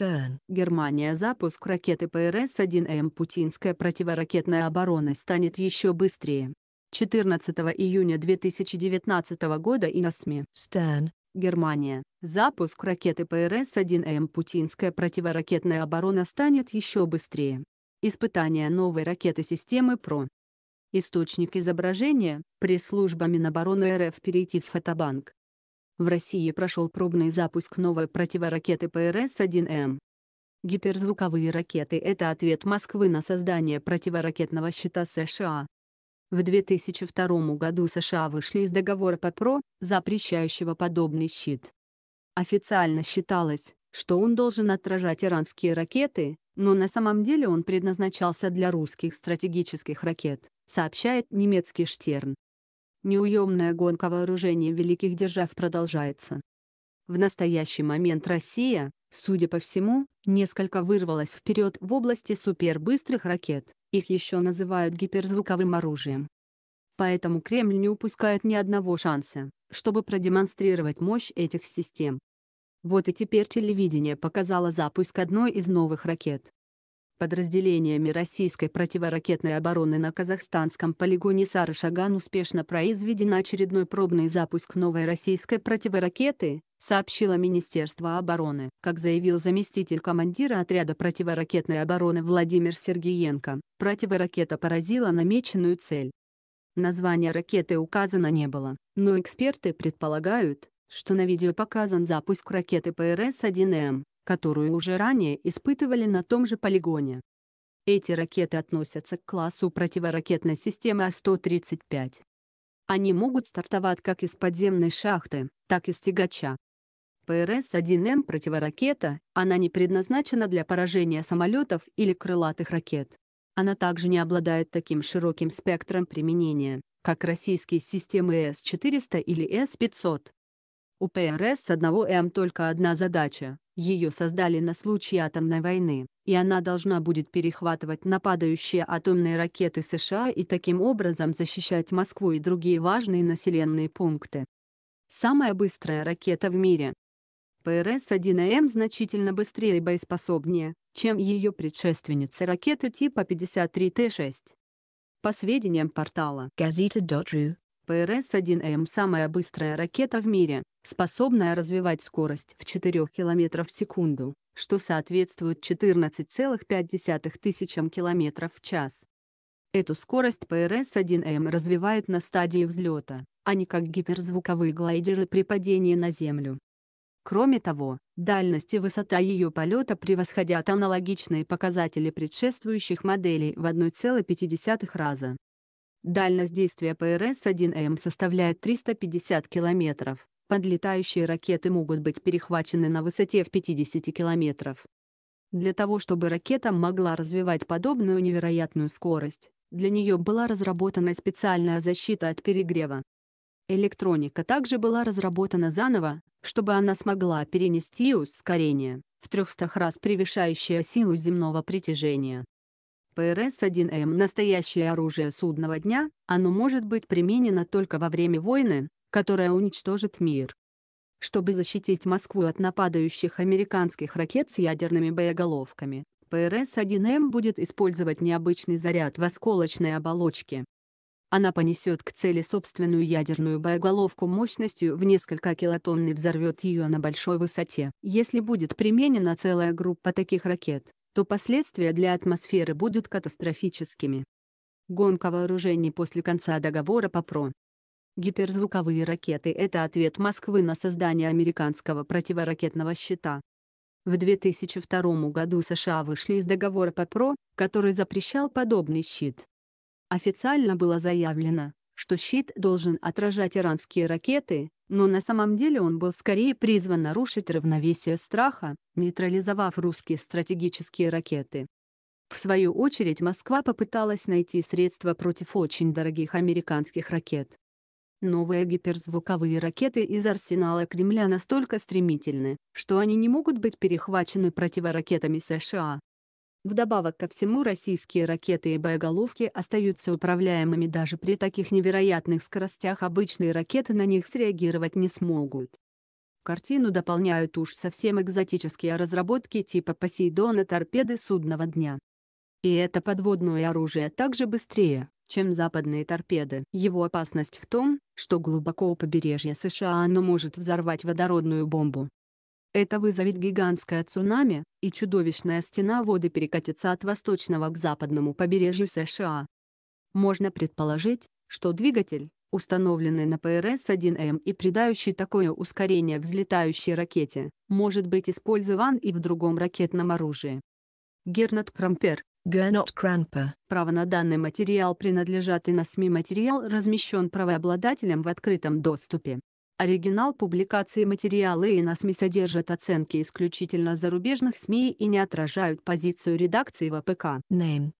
Stern. Германия. Запуск ракеты ПРС-1М. Путинская противоракетная оборона станет еще быстрее. 14 июня 2019 года и на СМИ. Stern. Германия. Запуск ракеты ПРС-1М. Путинская противоракетная оборона станет еще быстрее. Испытание новой ракеты системы ПРО. Источник изображения – пресс-служба Минобороны РФ перейти в фотобанк. В России прошел пробный запуск новой противоракеты ПРС-1М. Гиперзвуковые ракеты — это ответ Москвы на создание противоракетного щита США. В 2002 году США вышли из договора по ПРО, запрещающего подобный щит. Официально считалось, что он должен отражать иранские ракеты, но на самом деле он предназначался для русских стратегических ракет, сообщает немецкий Штерн. Неуемная гонка вооружений великих держав продолжается. В настоящий момент Россия, судя по всему, несколько вырвалась вперед в области супербыстрых ракет, их еще называют гиперзвуковым оружием. Поэтому Кремль не упускает ни одного шанса, чтобы продемонстрировать мощь этих систем. Вот и теперь телевидение показало запуск одной из новых ракет, Подразделениями российской противоракетной обороны на казахстанском полигоне Сары-Шаган успешно произведен очередной пробный запуск новой российской противоракеты, сообщило Министерство обороны. Как заявил заместитель командира отряда противоракетной обороны Владимир Сергеенко, противоракета поразила намеченную цель. Название ракеты указано не было, но эксперты предполагают, что на видео показан запуск ракеты ПРС-1М, которую уже ранее испытывали на том же полигоне. Эти ракеты относятся к классу противоракетной системы А-135. Они могут стартовать как из подземной шахты, так и с тягача. ПРС-1М противоракета, она не предназначена для поражения самолетов или крылатых ракет. Она также не обладает таким широким спектром применения, как российские системы С-400 или С-500. У ПРС-1М только одна задача ее создали на случай атомной войны, и она должна будет перехватывать нападающие атомные ракеты США и таким образом защищать Москву и другие важные населенные пункты. Самая быстрая ракета в мире. ПРС-1М а значительно быстрее и боеспособнее, чем ее предшественница ракеты типа 53Т-6. По сведениям портала Gazeta.ru, ПРС-1М – самая быстрая ракета в мире способная развивать скорость в 4 км в секунду, что соответствует 14,5 тысячам км в час. Эту скорость ПРС-1М развивает на стадии взлета, а не как гиперзвуковые глайдеры при падении на Землю. Кроме того, дальность и высота ее полета превосходят аналогичные показатели предшествующих моделей в 1,5 раза. Дальность действия ПРС-1М составляет 350 километров. Подлетающие ракеты могут быть перехвачены на высоте в 50 километров. Для того, чтобы ракета могла развивать подобную невероятную скорость, для нее была разработана специальная защита от перегрева. Электроника также была разработана заново, чтобы она смогла перенести ускорение, в 300 раз превышающее силу земного притяжения. ПРС-1М – настоящее оружие судного дня, оно может быть применено только во время войны, которая уничтожит мир. Чтобы защитить Москву от нападающих американских ракет с ядерными боеголовками, ПРС-1М будет использовать необычный заряд в осколочной оболочке. Она понесет к цели собственную ядерную боеголовку мощностью в несколько килотонн и взорвет ее на большой высоте. Если будет применена целая группа таких ракет, то последствия для атмосферы будут катастрофическими. Гонка вооружений после конца договора по ПРО Гиперзвуковые ракеты – это ответ Москвы на создание американского противоракетного щита. В 2002 году США вышли из договора ППРО, который запрещал подобный щит. Официально было заявлено, что щит должен отражать иранские ракеты, но на самом деле он был скорее призван нарушить равновесие страха, нейтрализовав русские стратегические ракеты. В свою очередь Москва попыталась найти средства против очень дорогих американских ракет. Новые гиперзвуковые ракеты из арсенала Кремля настолько стремительны, что они не могут быть перехвачены противоракетами США. Вдобавок ко всему российские ракеты и боеголовки остаются управляемыми даже при таких невероятных скоростях обычные ракеты на них среагировать не смогут. Картину дополняют уж совсем экзотические разработки типа «Посейдона» торпеды судного дня. И это подводное оружие также быстрее, чем западные торпеды. Его опасность в том, что глубоко у побережья США оно может взорвать водородную бомбу. Это вызовет гигантское цунами, и чудовищная стена воды перекатится от восточного к западному побережью США. Можно предположить, что двигатель, установленный на ПРС-1М и придающий такое ускорение взлетающей ракете, может быть использован и в другом ракетном оружии. Гернат Крампер, Гернот Кранпа. Право на данный материал принадлежат и на СМИ материал размещен правообладателем в открытом доступе. Оригинал публикации материала и на СМИ содержат оценки исключительно зарубежных СМИ и не отражают позицию редакции ВПК. А Name.